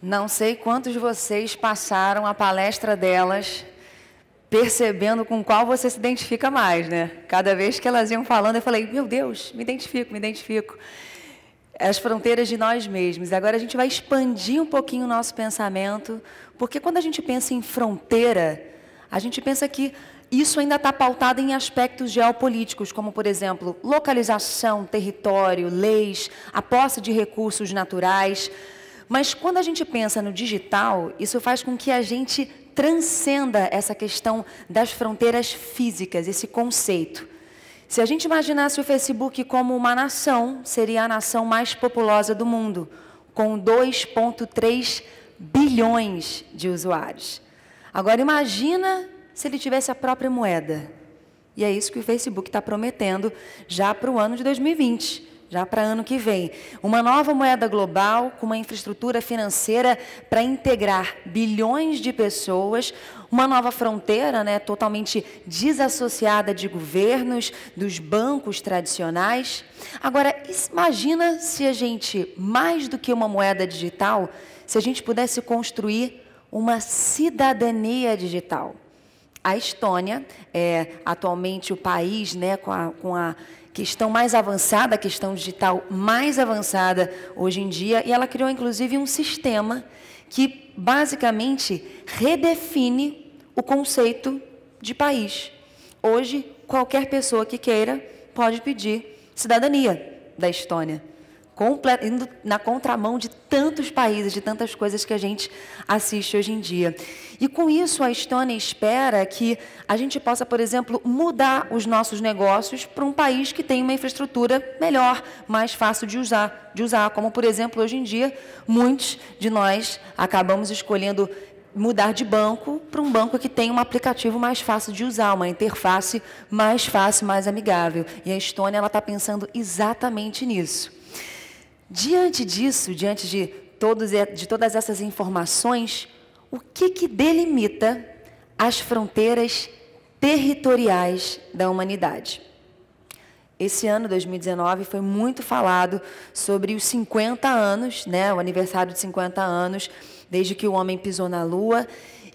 Não sei quantos de vocês passaram a palestra delas percebendo com qual você se identifica mais, né? Cada vez que elas iam falando, eu falei: "Meu Deus, me identifico, me identifico". As fronteiras de nós mesmos. Agora a gente vai expandir um pouquinho o nosso pensamento, porque quando a gente pensa em fronteira, a gente pensa que isso ainda está pautado em aspectos geopolíticos, como, por exemplo, localização, território, leis, a posse de recursos naturais. Mas quando a gente pensa no digital, isso faz com que a gente transcenda essa questão das fronteiras físicas, esse conceito. Se a gente imaginasse o Facebook como uma nação, seria a nação mais populosa do mundo, com 2,3 bilhões de usuários. Agora imagina se ele tivesse a própria moeda. E é isso que o Facebook está prometendo já para o ano de 2020 já para ano que vem. Uma nova moeda global com uma infraestrutura financeira para integrar bilhões de pessoas, uma nova fronteira né, totalmente desassociada de governos, dos bancos tradicionais. Agora, imagina se a gente, mais do que uma moeda digital, se a gente pudesse construir uma cidadania digital. A Estônia é atualmente o país né, com a, com a questão mais avançada, a questão digital mais avançada hoje em dia, e ela criou inclusive um sistema que basicamente redefine o conceito de país. Hoje, qualquer pessoa que queira pode pedir cidadania da Estônia indo na contramão de tantos países, de tantas coisas que a gente assiste hoje em dia. E com isso, a Estônia espera que a gente possa, por exemplo, mudar os nossos negócios para um país que tem uma infraestrutura melhor, mais fácil de usar, de usar, como por exemplo, hoje em dia, muitos de nós acabamos escolhendo mudar de banco para um banco que tem um aplicativo mais fácil de usar, uma interface mais fácil, mais amigável. E a Estônia está pensando exatamente nisso. Diante disso, diante de, todos, de todas essas informações, o que, que delimita as fronteiras territoriais da humanidade? Esse ano, 2019, foi muito falado sobre os 50 anos, né, o aniversário de 50 anos, desde que o homem pisou na Lua.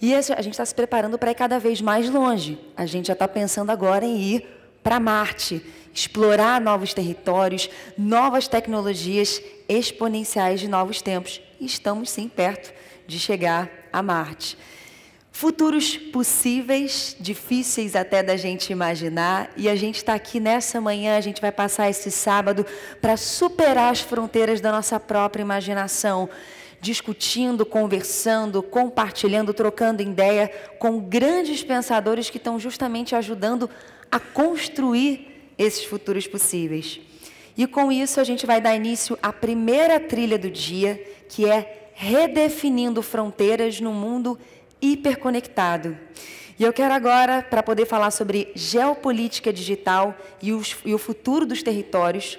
E a gente está se preparando para ir cada vez mais longe. A gente já está pensando agora em ir para Marte explorar novos territórios, novas tecnologias exponenciais de novos tempos. estamos sim perto de chegar a Marte. Futuros possíveis, difíceis até da gente imaginar, e a gente está aqui nessa manhã, a gente vai passar esse sábado para superar as fronteiras da nossa própria imaginação, discutindo, conversando, compartilhando, trocando ideia com grandes pensadores que estão justamente ajudando a construir esses futuros possíveis. E com isso a gente vai dar início à primeira trilha do dia, que é redefinindo fronteiras no mundo hiperconectado. E eu quero agora, para poder falar sobre geopolítica digital e, os, e, o futuro dos territórios,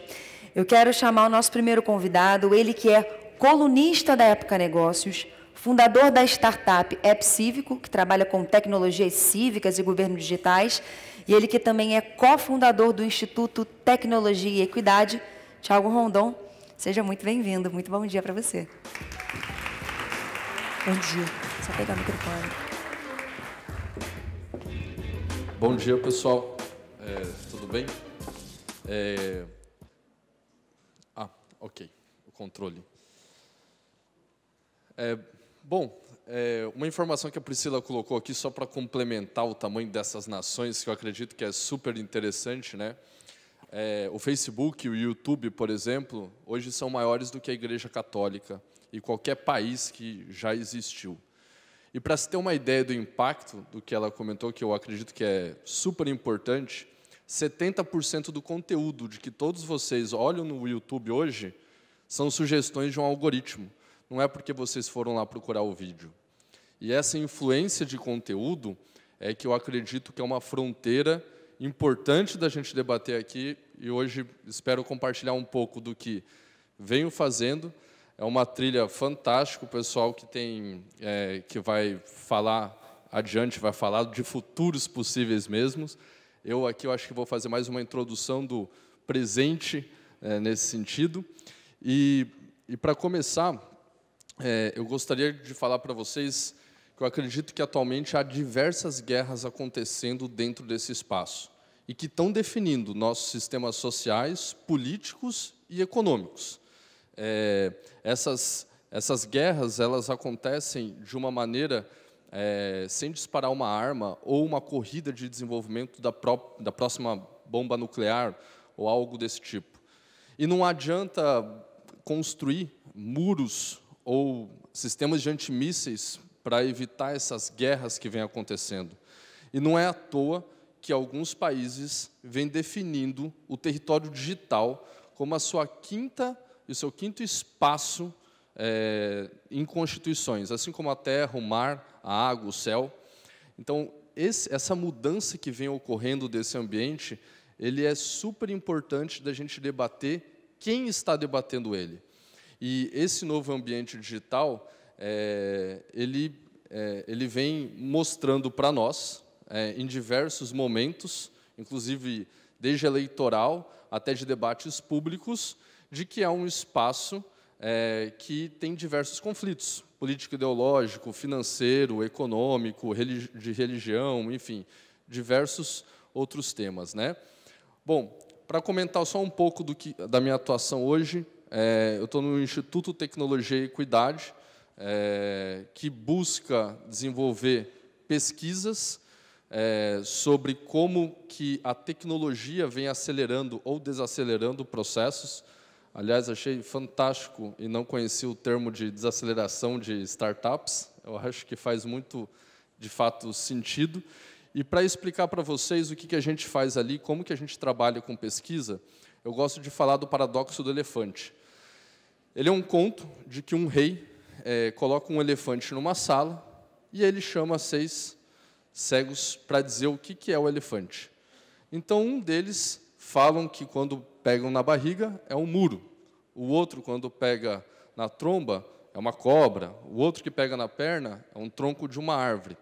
eu quero chamar o nosso primeiro convidado, ele que é colunista da Época Negócios, fundador da startup App Cívico, que trabalha com tecnologias cívicas e governo digitais, e ele que também é cofundador do Instituto Tecnologia e Equidade, Thiago Rondon. Seja muito bem-vindo, muito bom dia para você. Bom dia. Só pegar o microfone. Bom dia, pessoal. É, tudo bem? É... Ah, ok. O controle. É, bom, é, uma informação que a Priscila colocou aqui, só para complementar o tamanho dessas nações, que eu acredito que é super interessante, né? É, o Facebook e o YouTube, por exemplo, hoje são maiores do que a Igreja Católica e qualquer país que já existiu. E para se ter uma ideia do impacto do que ela comentou, que eu acredito que é super importante, 70% do conteúdo de que todos vocês olham no YouTube hoje são sugestões de um algoritmo não é porque vocês foram lá procurar o vídeo. E essa influência de conteúdo é que eu acredito que é uma fronteira importante da gente debater aqui e hoje espero compartilhar um pouco do que venho fazendo. É uma trilha fantástica, o pessoal que tem é, que vai falar adiante, vai falar de futuros possíveis mesmos. Eu aqui eu acho que vou fazer mais uma introdução do presente é, nesse sentido. E, e para começar, é, eu gostaria de falar para vocês que eu acredito que atualmente há diversas guerras acontecendo dentro desse espaço e que estão definindo nossos sistemas sociais, políticos e econômicos. É, essas, essas guerras elas acontecem de uma maneira é, sem disparar uma arma ou uma corrida de desenvolvimento da, pró da próxima bomba nuclear ou algo desse tipo. E não adianta construir muros ou sistemas de antimísseis para evitar essas guerras que vêm acontecendo. E não é à toa que alguns países vêm definindo o território digital como a sua quinta e o seu quinto espaço é, em constituições, assim como a terra, o mar, a água, o céu. Então, esse, essa mudança que vem ocorrendo desse ambiente, ele é super importante da gente debater quem está debatendo ele. E esse novo ambiente digital, é, ele, é, ele vem mostrando para nós, é, em diversos momentos, inclusive desde eleitoral até de debates públicos, de que é um espaço é, que tem diversos conflitos, político-ideológico, financeiro, econômico, religi de religião, enfim, diversos outros temas. Né? Bom, para comentar só um pouco que, da minha atuação hoje, é, eu estou no Instituto Tecnologia e Equidade, é, que busca desenvolver pesquisas é, sobre como que a tecnologia vem acelerando ou desacelerando processos. Aliás, achei fantástico e não conheci o termo de desaceleração de startups. Eu acho que faz muito, de fato, sentido. E para explicar para vocês o que, que a gente faz ali, como que a gente trabalha com pesquisa, eu gosto de falar do paradoxo do elefante. Ele é um conto de que um rei é, coloca um elefante numa sala e ele chama seis cegos para dizer o que, que é o elefante. Então, um deles falam que quando pegam na barriga é um muro, o outro, quando pega na tromba, é uma cobra, o outro que pega na perna é um tronco de uma árvore.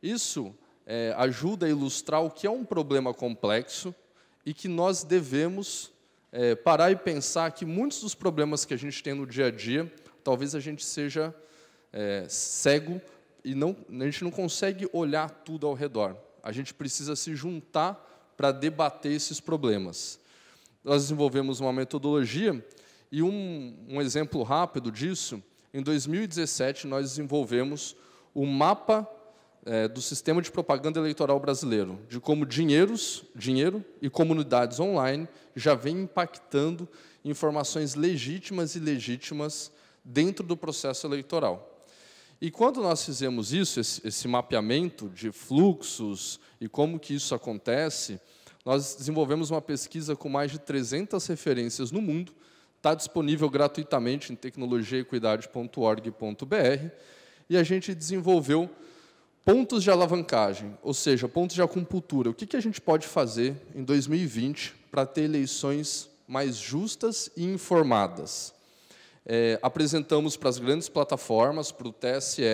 Isso é, ajuda a ilustrar o que é um problema complexo e que nós devemos é, parar e pensar que muitos dos problemas que a gente tem no dia a dia, talvez a gente seja é, cego e não, a gente não consegue olhar tudo ao redor. A gente precisa se juntar para debater esses problemas. Nós desenvolvemos uma metodologia e um, um exemplo rápido disso, em 2017 nós desenvolvemos o mapa é, do sistema de propaganda eleitoral brasileiro, de como dinheiros, dinheiro e comunidades online já vem impactando informações legítimas e legítimas dentro do processo eleitoral. E quando nós fizemos isso, esse, esse mapeamento de fluxos e como que isso acontece, nós desenvolvemos uma pesquisa com mais de 300 referências no mundo, está disponível gratuitamente em tecnologiaequidade.org.br, e a gente desenvolveu Pontos de alavancagem, ou seja, pontos de acupuntura. O que, a gente pode fazer em 2020 para ter eleições mais justas e informadas? É, apresentamos para as grandes plataformas, para o TSE.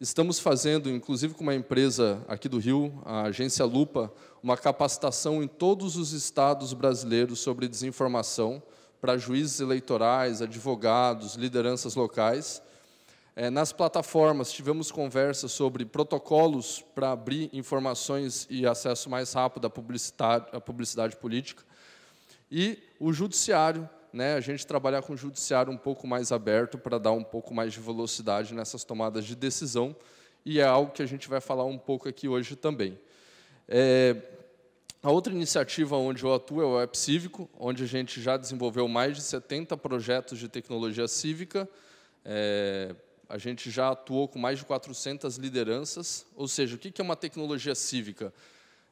Estamos fazendo, inclusive com uma empresa aqui do Rio, a agência Lupa, uma capacitação em todos os estados brasileiros sobre desinformação para juízes eleitorais, advogados, lideranças locais é, nas plataformas, tivemos conversas sobre protocolos para abrir informações e acesso mais rápido à publicidade, à publicidade política. E o judiciário, né, a gente trabalhar com o judiciário um pouco mais aberto para dar um pouco mais de velocidade nessas tomadas de decisão, e é algo que a gente vai falar um pouco aqui hoje também. É, a outra iniciativa onde eu atuo é o App Cívico, onde a gente já desenvolveu mais de 70 projetos de tecnologia cívica, é, a gente já atuou com mais de 400 lideranças, ou seja, o que é uma tecnologia cívica?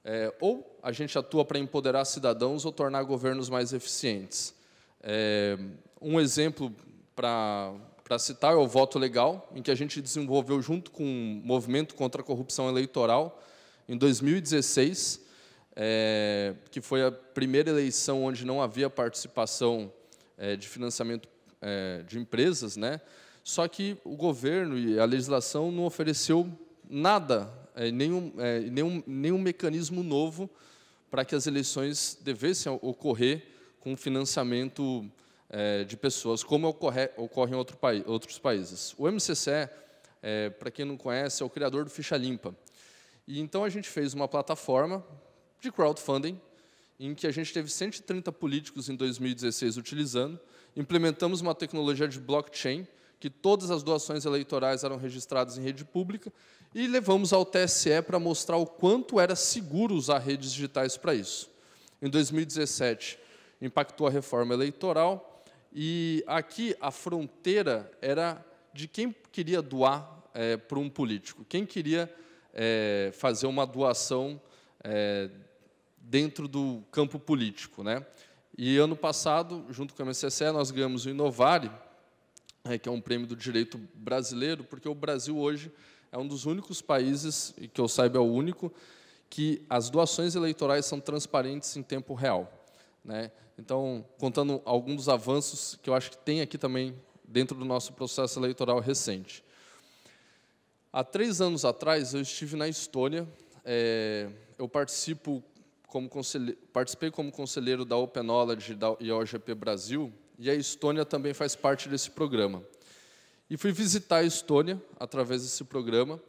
É, ou a gente atua para empoderar cidadãos ou tornar governos mais eficientes. É, um exemplo para citar é o voto legal, em que a gente desenvolveu junto com o Movimento contra a Corrupção Eleitoral, em 2016, é, que foi a primeira eleição onde não havia participação é, de financiamento é, de empresas, né? Só que o governo e a legislação não ofereceu nada, é, nenhum, é, nenhum, nenhum mecanismo novo para que as eleições devessem ocorrer com financiamento é, de pessoas, como ocorre, ocorre em outro país, outros países. O MCCE, é, para quem não conhece, é o criador do Ficha Limpa. E então a gente fez uma plataforma de crowdfunding em que a gente teve 130 políticos em 2016 utilizando, implementamos uma tecnologia de blockchain que todas as doações eleitorais eram registradas em rede pública, e levamos ao TSE para mostrar o quanto era seguro usar redes digitais para isso. Em 2017, impactou a reforma eleitoral, e aqui a fronteira era de quem queria doar é, para um político, quem queria é, fazer uma doação é, dentro do campo político. Né? E ano passado, junto com a MCCE, nós ganhamos o Inovare, é, que é um prêmio do direito brasileiro, porque o Brasil hoje é um dos únicos países, e que eu saiba é o único, que as doações eleitorais são transparentes em tempo real. Né? Então, contando alguns dos avanços que eu acho que tem aqui também dentro do nosso processo eleitoral recente. Há três anos atrás, eu estive na Estônia. É, eu participo como participei como conselheiro da Open Knowledge e da OGP Brasil, e a Estônia também faz parte desse programa. E fui visitar a Estônia através desse programa,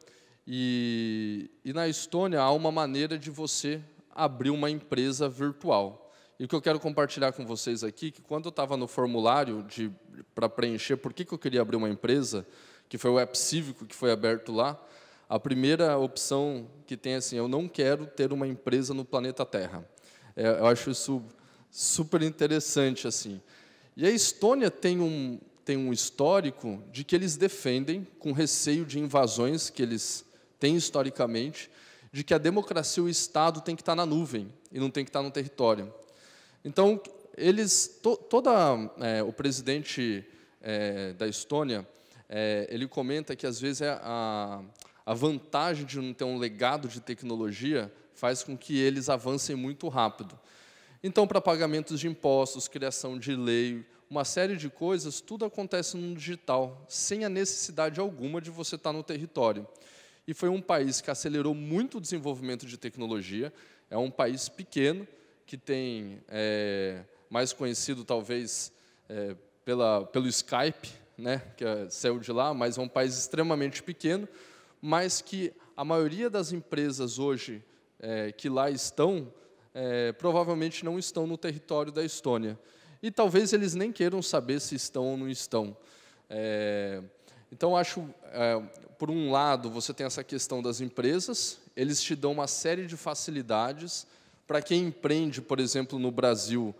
e, e na Estônia há uma maneira de você abrir uma empresa virtual. E o que eu quero compartilhar com vocês aqui, é que quando eu estava no formulário para preencher por que, que eu queria abrir uma empresa, que foi o app cívico que foi aberto lá, a primeira opção que tem é assim, eu não quero ter uma empresa no planeta Terra. É, eu acho isso super interessante, assim. E a Estônia tem um, tem um histórico de que eles defendem, com receio de invasões que eles têm historicamente, de que a democracia e o Estado tem que estar na nuvem e não tem que estar no território. Então, eles, to, toda é, o presidente é, da Estônia, é, ele comenta que às vezes é a, a vantagem de não ter um legado de tecnologia faz com que eles avancem muito rápido. Então, para pagamentos de impostos, criação de lei, uma série de coisas, tudo acontece no digital, sem a necessidade alguma de você estar no território. E foi um país que acelerou muito o desenvolvimento de tecnologia. É um país pequeno, que tem, é, mais conhecido talvez é, pela, pelo Skype, né, que é, saiu de lá, mas é um país extremamente pequeno, mas que a maioria das empresas hoje é, que lá estão é, provavelmente não estão no território da Estônia. E talvez eles nem queiram saber se estão ou não estão. É, então, acho, é, por um lado, você tem essa questão das empresas, eles te dão uma série de facilidades. Para quem empreende, por exemplo, no Brasil,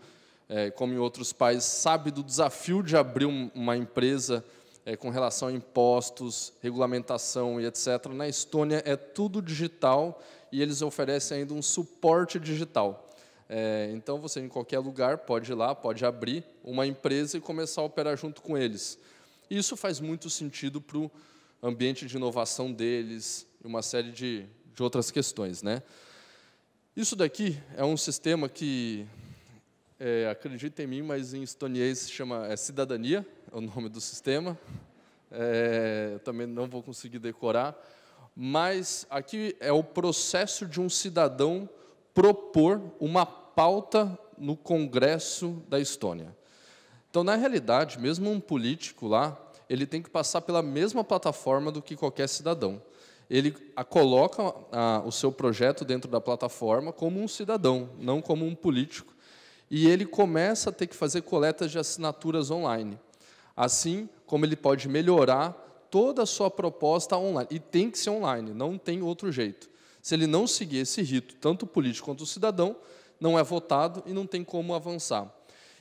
é, como em outros países, sabe do desafio de abrir um, uma empresa é, com relação a impostos, regulamentação e etc. Na Estônia é tudo digital e eles oferecem ainda um suporte digital. É, então, você em qualquer lugar pode ir lá, pode abrir uma empresa e começar a operar junto com eles. Isso faz muito sentido para o ambiente de inovação deles e uma série de, de outras questões. Né? Isso daqui é um sistema que, é, acredita em mim, mas em estoniês se chama é, Cidadania, é o nome do sistema. É, eu também não vou conseguir decorar, mas aqui é o processo de um cidadão propor uma pauta no Congresso da Estônia. Então, na realidade, mesmo um político lá, ele tem que passar pela mesma plataforma do que qualquer cidadão. Ele a coloca a, o seu projeto dentro da plataforma como um cidadão, não como um político, e ele começa a ter que fazer coletas de assinaturas online. Assim, como ele pode melhorar toda a sua proposta online. E tem que ser online, não tem outro jeito. Se ele não seguir esse rito, tanto o político quanto o cidadão, não é votado e não tem como avançar.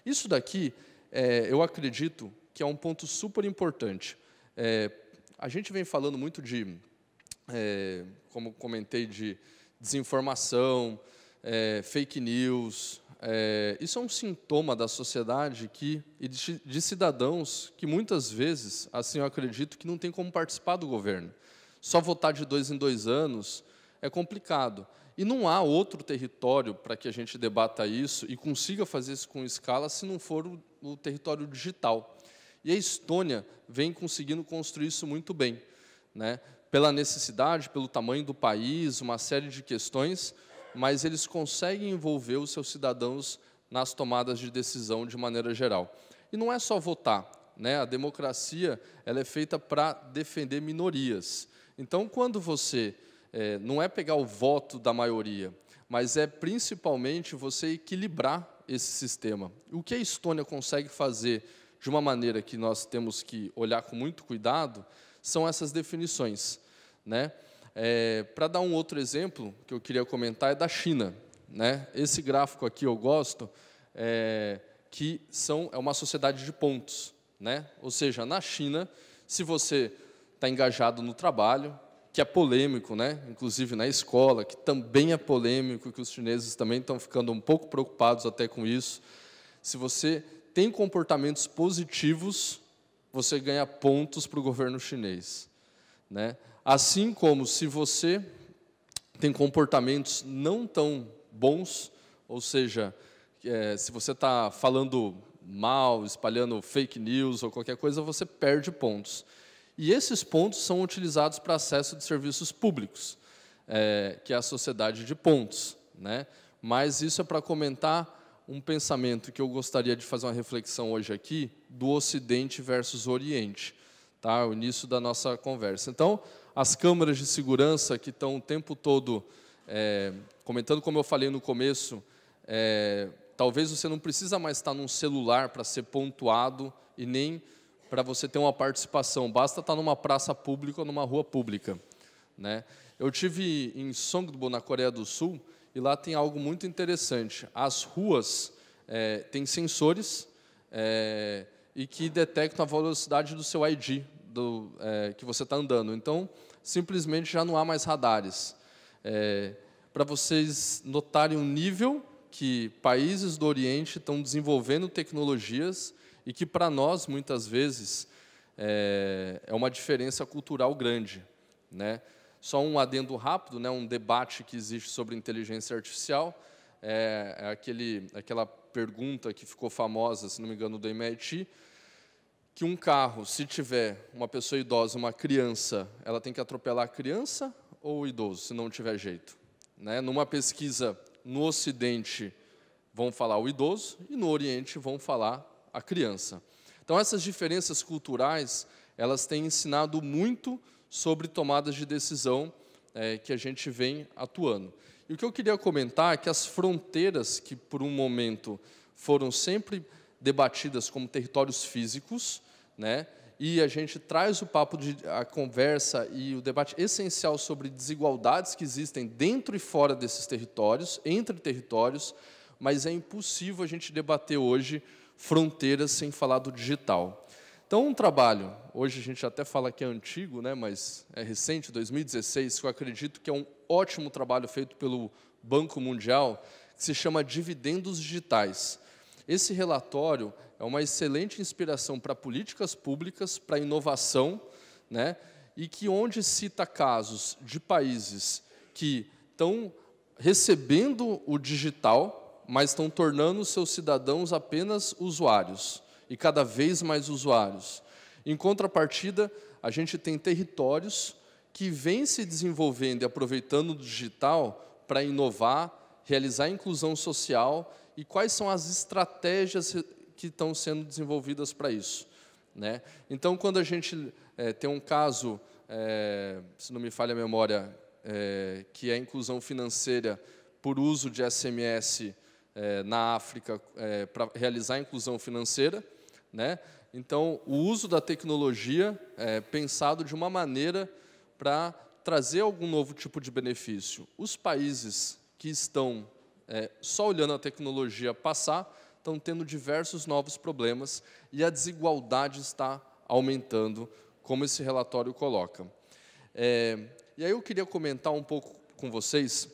Isso daqui, é, eu acredito que é um ponto super importante. É, a gente vem falando muito de, é, como comentei, de desinformação, é, fake news, é, isso é um sintoma da sociedade que, e de, de cidadãos que muitas vezes, assim eu acredito, que não tem como participar do governo. Só votar de dois em dois anos é complicado. E não há outro território para que a gente debata isso e consiga fazer isso com escala se não for o, o território digital. E a Estônia vem conseguindo construir isso muito bem, né? pela necessidade, pelo tamanho do país, uma série de questões mas eles conseguem envolver os seus cidadãos nas tomadas de decisão de maneira geral. E não é só votar, né? A democracia ela é feita para defender minorias. Então, quando você é, não é pegar o voto da maioria, mas é principalmente você equilibrar esse sistema. O que a Estônia consegue fazer de uma maneira que nós temos que olhar com muito cuidado são essas definições, né? É, Para dar um outro exemplo que eu queria comentar é da China. Né? Esse gráfico aqui eu gosto, é, que são, é uma sociedade de pontos. Né? Ou seja, na China, se você está engajado no trabalho, que é polêmico, né? inclusive na escola, que também é polêmico, que os chineses também estão ficando um pouco preocupados até com isso. Se você tem comportamentos positivos, você ganha pontos para o governo chinês. Né? Assim como se você tem comportamentos não tão bons, ou seja, é, se você está falando mal, espalhando fake news ou qualquer coisa, você perde pontos. E esses pontos são utilizados para acesso de serviços públicos, é, que é a sociedade de pontos. Né? Mas isso é para comentar um pensamento que eu gostaria de fazer uma reflexão hoje aqui, do Ocidente versus Oriente, tá? o início da nossa conversa. Então, as câmeras de segurança que estão o tempo todo é, comentando, como eu falei no começo, é, talvez você não precisa mais estar num celular para ser pontuado e nem para você ter uma participação. Basta estar numa praça pública ou numa rua pública, né? Eu tive em Songdo, na Coreia do Sul, e lá tem algo muito interessante. As ruas é, têm sensores é, e que detectam a velocidade do seu ID, do, é, que você está andando. Então, simplesmente já não há mais radares. É, Para vocês notarem o nível que países do Oriente estão desenvolvendo tecnologias e que para nós muitas vezes é, é, uma diferença cultural grande, né? Só um adendo rápido, né? Um debate que existe sobre inteligência artificial é, é aquele, aquela pergunta que ficou famosa, se não me engano, do MIT, que um carro, se tiver uma pessoa idosa, uma criança, ela tem que atropelar a criança ou o idoso, se não tiver jeito? Né? Numa pesquisa no Ocidente, vão falar o idoso e no Oriente vão falar a criança. Então essas diferenças culturais elas têm ensinado muito sobre tomadas de decisão é, que a gente vem atuando. E o que eu queria comentar é que as fronteiras que por um momento foram sempre debatidas como territórios físicos, né? E a gente traz o papo de a conversa e o debate essencial sobre desigualdades que existem dentro e fora desses territórios, entre territórios, mas é impossível a gente debater hoje fronteiras sem falar do digital. Então, um trabalho, hoje a gente até fala que é antigo, né, mas é recente, 2016, que eu acredito que é um ótimo trabalho feito pelo Banco Mundial, que se chama Dividendos Digitais. Esse relatório é uma excelente inspiração para políticas públicas, para inovação, né? e que onde cita casos de países que estão recebendo o digital, mas estão tornando seus cidadãos apenas usuários, e cada vez mais usuários. Em contrapartida, a gente tem territórios que vêm se desenvolvendo e aproveitando o digital para inovar, realizar inclusão social e quais são as estratégias que estão sendo desenvolvidas para isso. Né? Então, quando a gente é, tem um caso, é, se não me falha a memória, é, que é a inclusão financeira por uso de SMS na África para realizar a inclusão financeira, né? então, o uso da tecnologia é pensado de uma maneira para trazer algum novo tipo de benefício. Os países que estão é, só olhando a tecnologia passar, estão tendo diversos novos problemas e a desigualdade está aumentando, como esse relatório coloca. É, e aí eu queria comentar um pouco com vocês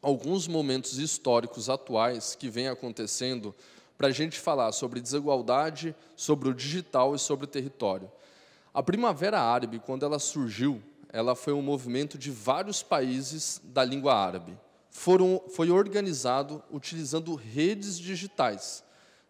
alguns momentos históricos atuais que vêm acontecendo para a gente falar sobre desigualdade, sobre o digital e sobre o território. A Primavera Árabe, quando ela surgiu, ela foi um movimento de vários países da língua árabe foram, foi organizado utilizando redes digitais,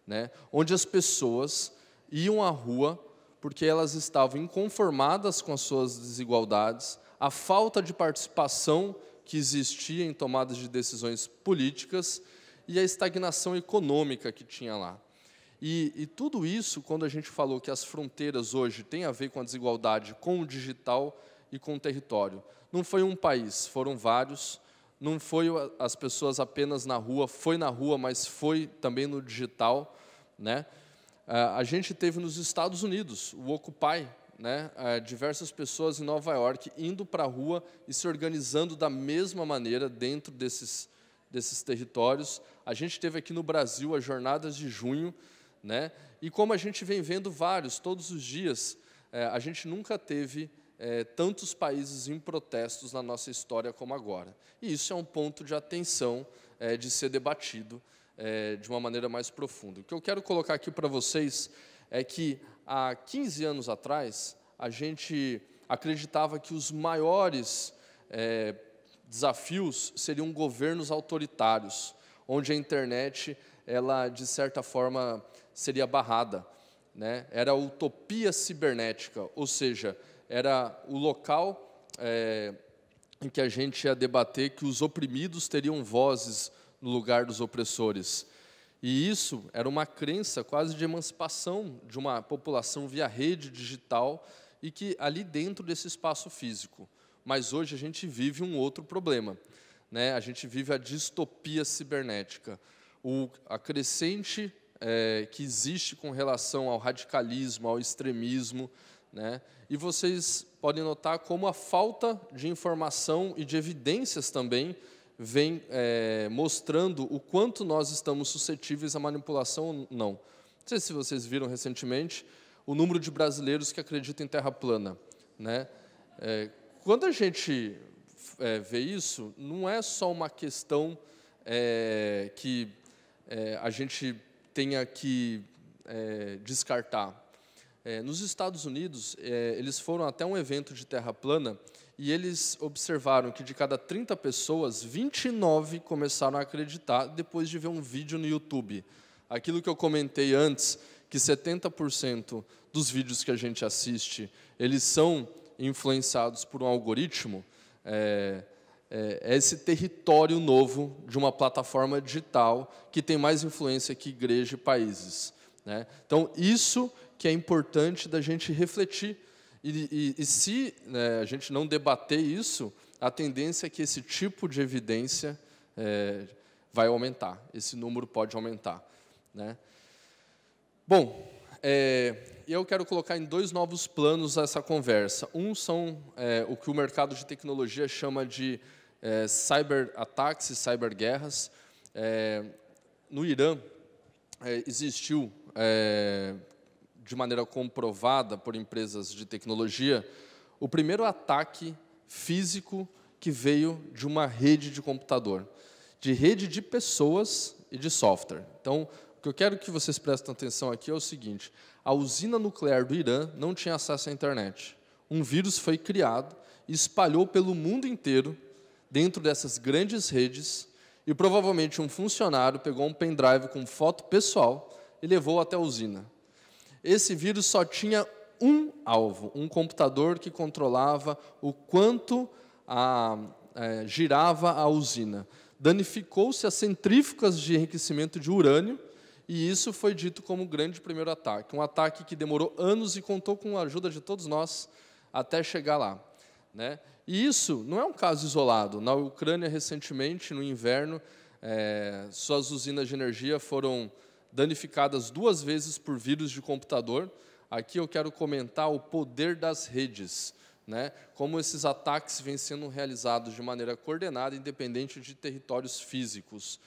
né, onde as pessoas iam à rua porque elas estavam inconformadas com as suas desigualdades, a falta de participação que existia em tomadas de decisões políticas e a estagnação econômica que tinha lá. E, e, tudo isso, quando a gente falou que as fronteiras hoje têm a ver com a desigualdade, com o digital e com o território, não foi um país, foram vários, não foi as pessoas apenas na rua, foi na rua, mas foi também no digital, né? É, a gente teve nos Estados Unidos o Occupy, né? É, diversas pessoas em Nova York indo para a rua e se organizando da mesma maneira dentro desses desses territórios. A gente teve aqui no Brasil as jornadas de junho, né? E como a gente vem vendo vários todos os dias, é, a gente nunca teve é, tantos países em protestos na nossa história como agora. E isso é um ponto de atenção é, de ser debatido é, de uma maneira mais profunda. O que eu quero colocar aqui para vocês é que há 15 anos atrás, a gente acreditava que os maiores é, desafios seriam governos autoritários, onde a internet, ela de certa forma, seria barrada. Né? Era a utopia cibernética, ou seja, era o local é, em que a gente ia debater que os oprimidos teriam vozes no lugar dos opressores. E isso era uma crença quase de emancipação de uma população via rede digital e que ali dentro desse espaço físico. Mas hoje a gente vive um outro problema. Né? A gente vive a distopia cibernética. O, a crescente é, que existe com relação ao radicalismo, ao extremismo, né? E vocês podem notar como a falta de informação e de evidências também vem é, mostrando o quanto nós estamos suscetíveis à manipulação ou não. Não sei se vocês viram recentemente o número de brasileiros que acreditam em terra plana. Né? É, quando a gente é, vê isso, não é só uma questão é, que é, a gente tenha que é, descartar é, nos Estados Unidos, é, eles foram até um evento de terra plana e eles observaram que de cada 30 pessoas, 29 começaram a acreditar depois de ver um vídeo no YouTube. Aquilo que eu comentei antes, que 70% dos vídeos que a gente assiste, eles são influenciados por um algoritmo, é, é, é, esse território novo de uma plataforma digital que tem mais influência que igreja e países. Né? Então, isso que é importante da gente refletir. E, e, e se né, a gente não debater isso, a tendência é que esse tipo de evidência é, vai aumentar, esse número pode aumentar. Né? Bom, é, eu quero colocar em dois novos planos essa conversa. Um são é, o que o mercado de tecnologia chama de é, cyber ataques e cyber guerras. É, no Irã é, existiu é, de maneira comprovada por empresas de tecnologia, o primeiro ataque físico que veio de uma rede de computador, de rede de pessoas e de software. Então, o que eu quero que vocês prestem atenção aqui é o seguinte: a usina nuclear do Irã não tinha acesso à internet. Um vírus foi criado e espalhou pelo mundo inteiro dentro dessas grandes redes e provavelmente um funcionário pegou um pendrive com foto pessoal e levou até a usina. Esse vírus só tinha um alvo, um computador que controlava o quanto a, é, girava a usina. Danificou-se as centrífugas de enriquecimento de urânio, e isso foi dito como o grande primeiro ataque. Um ataque que demorou anos e contou com a ajuda de todos nós até chegar lá. Né? E isso não é um caso isolado. Na Ucrânia, recentemente, no inverno, é, suas usinas de energia foram danificadas duas vezes por vírus de computador. Aqui eu quero comentar o poder das redes, né? como esses ataques vêm sendo realizados de maneira coordenada, independente de territórios físicos.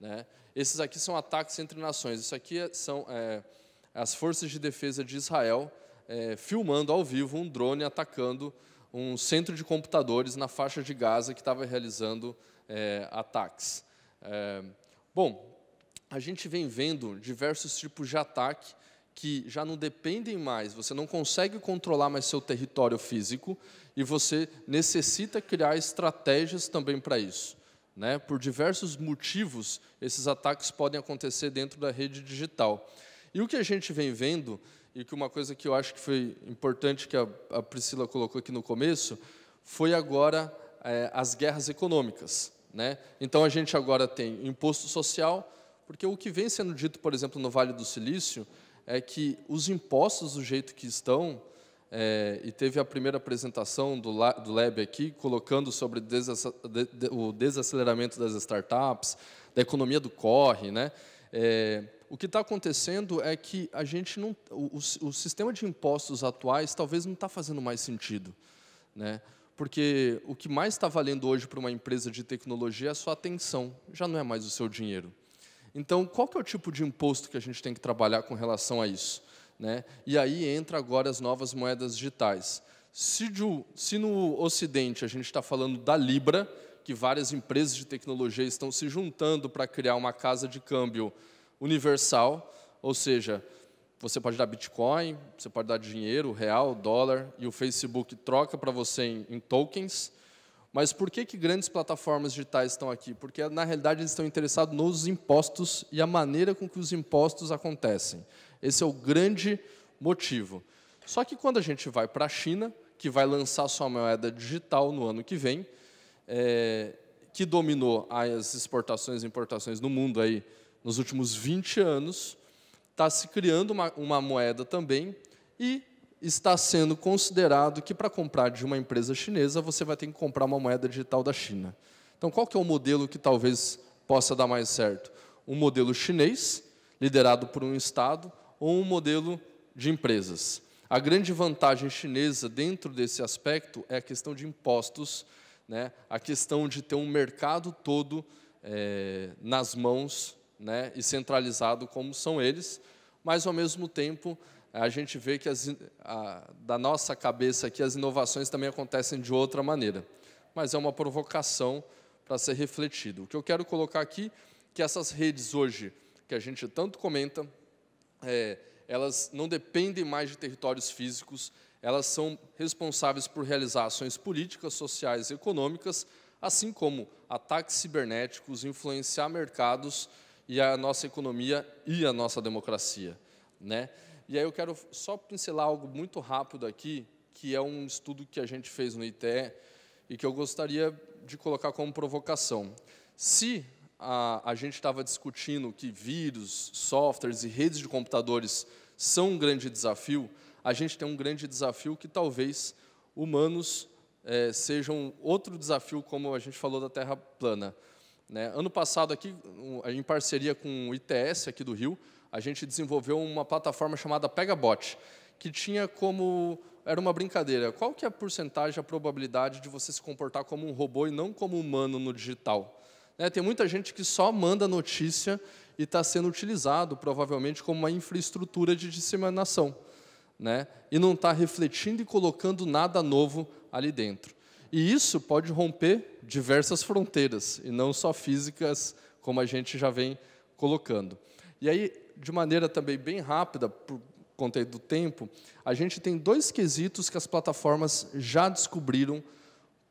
Né? Esses aqui são ataques entre nações. Isso aqui é, são é, as forças de defesa de Israel é, filmando ao vivo um drone atacando um centro de computadores na faixa de Gaza que estava realizando é, ataques. É, bom, a gente vem vendo diversos tipos de ataque que já não dependem mais, você não consegue controlar mais seu território físico e você necessita criar estratégias também para isso. Né? Por diversos motivos, esses ataques podem acontecer dentro da rede digital. E o que a gente vem vendo, e que uma coisa que eu acho que foi importante que a, a Priscila colocou aqui no começo, foi agora é, as guerras econômicas. Né? Então a gente agora tem imposto social, porque o que vem sendo dito, por exemplo, no Vale do Silício, é que os impostos, do jeito que estão, é, e teve a primeira apresentação do, do Lab aqui, colocando sobre o desaceleramento das startups, da economia do corre. Né? É, o que está acontecendo é que a gente não, o, o, sistema de impostos atuais talvez não está fazendo mais sentido. Né? Porque o que mais está valendo hoje para uma empresa de tecnologia é a sua atenção, já não é mais o seu dinheiro. Então, qual que é o tipo de imposto que a gente tem que trabalhar com relação a isso? Né? E aí entra agora as novas moedas digitais. Se, se no Ocidente a gente está falando da Libra, que várias empresas de tecnologia estão se juntando para criar uma casa de câmbio universal, ou seja, você pode dar Bitcoin, você pode dar dinheiro, real, dólar, e o Facebook troca para você em, em tokens. Mas por que, que grandes plataformas digitais estão aqui? Porque, na realidade, eles estão interessados nos impostos e a maneira com que os impostos acontecem. Esse é o grande motivo. Só que quando a gente vai para a China, que vai lançar sua moeda digital no ano que vem, é, que dominou as exportações e importações no mundo aí nos últimos 20 anos, está se criando uma, uma moeda também, e está sendo considerado que para comprar de uma empresa chinesa você vai ter que comprar uma moeda digital da China. Então, qual que é o modelo que talvez possa dar mais certo? Um modelo chinês, liderado por um Estado, ou um modelo de empresas? A grande vantagem chinesa dentro desse aspecto é a questão de impostos, né? a questão de ter um mercado todo é, nas mãos né? e centralizado como são eles, mas, ao mesmo tempo, é, a gente vê que as, a, da nossa cabeça aqui as inovações também acontecem de outra maneira. Mas é uma provocação para ser refletido. O que eu quero colocar aqui que essas redes hoje que a gente tanto comenta, é, elas não dependem mais de territórios físicos, elas são responsáveis por realizar ações políticas, sociais e econômicas, assim como ataques cibernéticos, influenciar mercados e a nossa economia e a nossa democracia, né? E aí eu quero só pincelar algo muito rápido aqui, que é um estudo que a gente fez no ITE e que eu gostaria de colocar como provocação. Se a, a gente estava discutindo que vírus, softwares e redes de computadores são um grande desafio, a gente tem um grande desafio que talvez humanos é, sejam outro desafio, como a gente falou da Terra plana. Né? Ano passado, aqui, em parceria com o ITS aqui do Rio, a gente desenvolveu uma plataforma chamada PegaBot, que tinha como era uma brincadeira. Qual que é a porcentagem, a probabilidade de você se comportar como um robô e não como humano no digital? Né? Tem muita gente que só manda notícia e está sendo utilizado, provavelmente, como uma infraestrutura de disseminação. Né? E não está refletindo e colocando nada novo ali dentro. E isso pode romper diversas fronteiras, e não só físicas, como a gente já vem colocando. E aí, de maneira também bem rápida, por conta do tempo, a gente tem dois quesitos que as plataformas já descobriram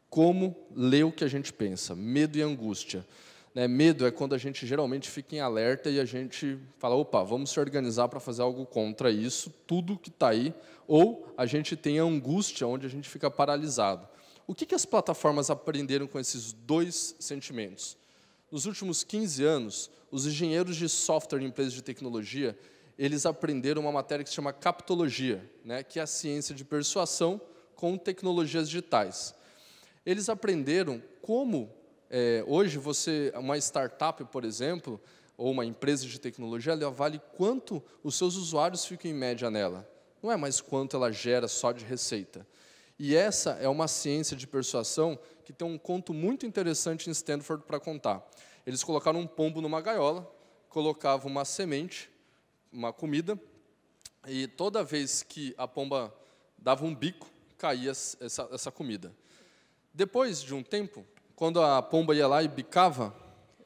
como ler o que a gente pensa: medo e angústia. Né, medo é quando a gente geralmente fica em alerta e a gente fala, opa, vamos se organizar para fazer algo contra isso, tudo que está aí. Ou a gente tem angústia, onde a gente fica paralisado. O que, que as plataformas aprenderam com esses dois sentimentos? Nos últimos 15 anos, os engenheiros de software em empresas de tecnologia, eles aprenderam uma matéria que se chama captologia, né, que é a ciência de persuasão com tecnologias digitais. Eles aprenderam como é, hoje você, uma startup, por exemplo, ou uma empresa de tecnologia, ela vale quanto os seus usuários ficam em média nela. Não é mais quanto ela gera só de receita. E essa é uma ciência de persuasão que tem um conto muito interessante em Stanford para contar. Eles colocaram um pombo numa gaiola, colocavam uma semente, uma comida, e toda vez que a pomba dava um bico, caía essa, essa comida. Depois de um tempo, quando a pomba ia lá e bicava,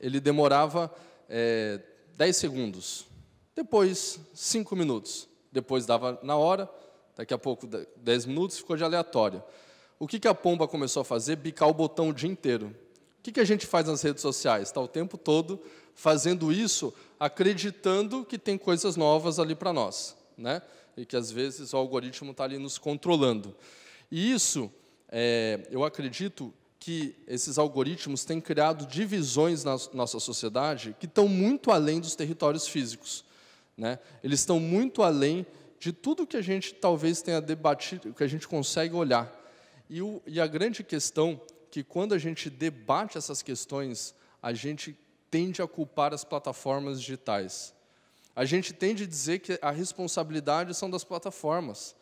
ele demorava é, eh, 10 segundos. Depois, 5 minutos. Depois dava na hora, daqui a pouco 10 minutos, ficou de aleatório o que, que a pomba começou a fazer? Bicar o botão o dia inteiro. O que, que a gente faz nas redes sociais? Está o tempo todo fazendo isso, acreditando que tem coisas novas ali para nós, né? E que às vezes o algoritmo está ali nos controlando. E isso, é, eu acredito que esses algoritmos têm criado divisões na nossa sociedade que estão muito além dos territórios físicos, né? Eles estão muito além de tudo que a gente talvez tenha debatido, que a gente consegue olhar. E, o, e a grande questão que quando a gente debate essas questões, a gente tende a culpar as plataformas digitais. A gente tende a dizer que a responsabilidade são das plataformas.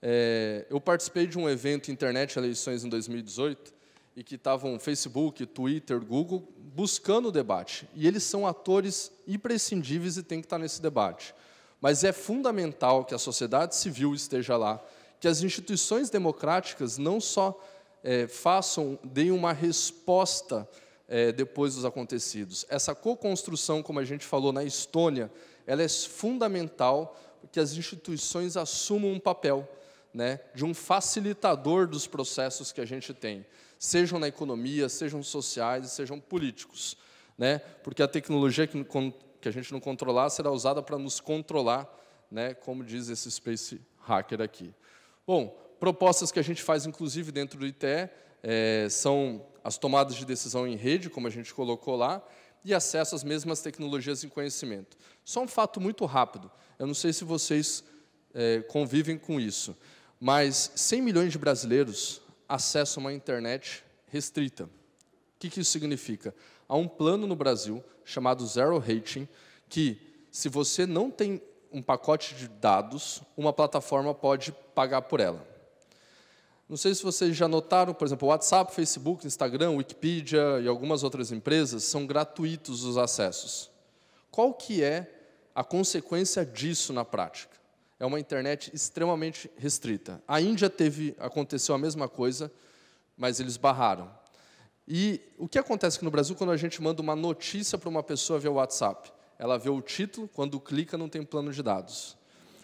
É, eu participei de um evento Internet Eleições em 2018 e que estavam Facebook, Twitter, Google buscando o debate. E eles são atores imprescindíveis e têm que estar nesse debate. Mas é fundamental que a sociedade civil esteja lá, que as instituições democráticas não só é, façam, deem uma resposta é, depois dos acontecidos. Essa co-construção, como a gente falou na Estônia, ela é fundamental que as instituições assumam um papel né, de um facilitador dos processos que a gente tem, sejam na economia, sejam sociais, sejam políticos. Né, porque a tecnologia que, que a gente não controlar será usada para nos controlar, né, como diz esse space hacker aqui. Bom, propostas que a gente faz, inclusive, dentro do ITE, é, são as tomadas de decisão em rede, como a gente colocou lá, e acesso às mesmas tecnologias em conhecimento. Só um fato muito rápido, eu não sei se vocês é, convivem com isso, mas 100 milhões de brasileiros acessam uma internet restrita. O que, que isso significa? Há um plano no Brasil chamado Zero Rating, que se você não tem um pacote de dados, uma plataforma pode pagar por ela. Não sei se vocês já notaram, por exemplo, WhatsApp, Facebook, Instagram, Wikipedia e algumas outras empresas são gratuitos os acessos. Qual que é a consequência disso na prática? É uma internet extremamente restrita. A Índia teve, aconteceu a mesma coisa, mas eles barraram. E o que acontece aqui no Brasil quando a gente manda uma notícia para uma pessoa via WhatsApp? ela vê o título, quando clica não tem plano de dados.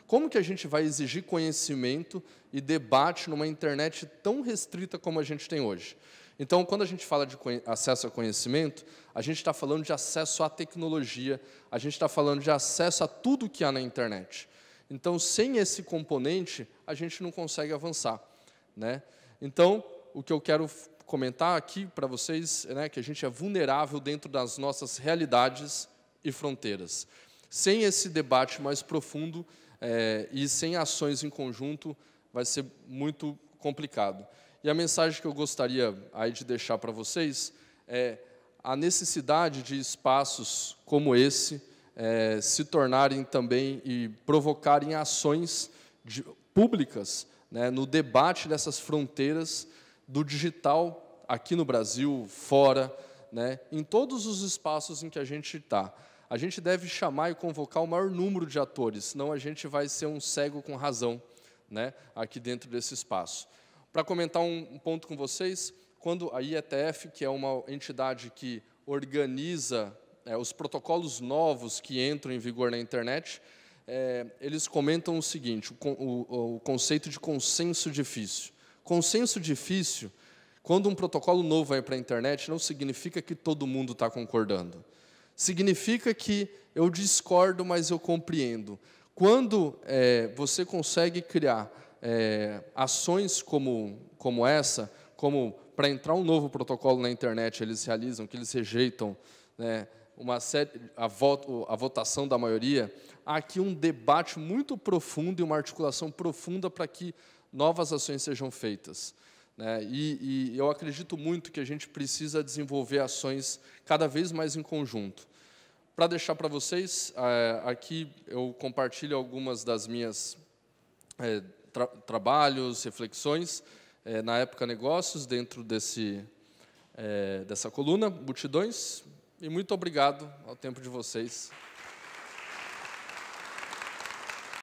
Como que a gente vai exigir conhecimento e debate numa internet tão restrita como a gente tem hoje? Então, quando a gente fala de acesso a conhecimento, a gente está falando de acesso à tecnologia, a gente está falando de acesso a tudo que há na internet. Então, sem esse componente, a gente não consegue avançar. Né? Então, o que eu quero comentar aqui para vocês é né, que a gente é vulnerável dentro das nossas realidades e fronteiras. Sem esse debate mais profundo é, e sem ações em conjunto, vai ser muito complicado. E a mensagem que eu gostaria aí de deixar para vocês é a necessidade de espaços como esse é, se tornarem também e provocarem ações de, públicas né, no debate dessas fronteiras do digital aqui no Brasil, fora, né, em todos os espaços em que a gente está a gente deve chamar e convocar o maior número de atores, senão a gente vai ser um cego com razão né, aqui dentro desse espaço. Para comentar um ponto com vocês, quando a IETF, que é uma entidade que organiza é, os protocolos novos que entram em vigor na internet, é, eles comentam o seguinte: o, o, o conceito de consenso difícil. Consenso difícil, quando um protocolo novo vai para a internet, não significa que todo mundo está concordando significa que eu discordo, mas eu compreendo. Quando é, você consegue criar é, ações como, como essa, como para entrar um novo protocolo na internet, eles realizam, que eles rejeitam né, uma série, a, voto, a votação da maioria, há aqui um debate muito profundo e uma articulação profunda para que novas ações sejam feitas. Né? E, e eu acredito muito que a gente precisa desenvolver ações cada vez mais em conjunto. Para deixar para vocês, é, aqui eu compartilho algumas das minhas é, tra trabalhos, reflexões, é, na época negócios, dentro desse, dessa coluna, butidões. E muito obrigado ao tempo de vocês.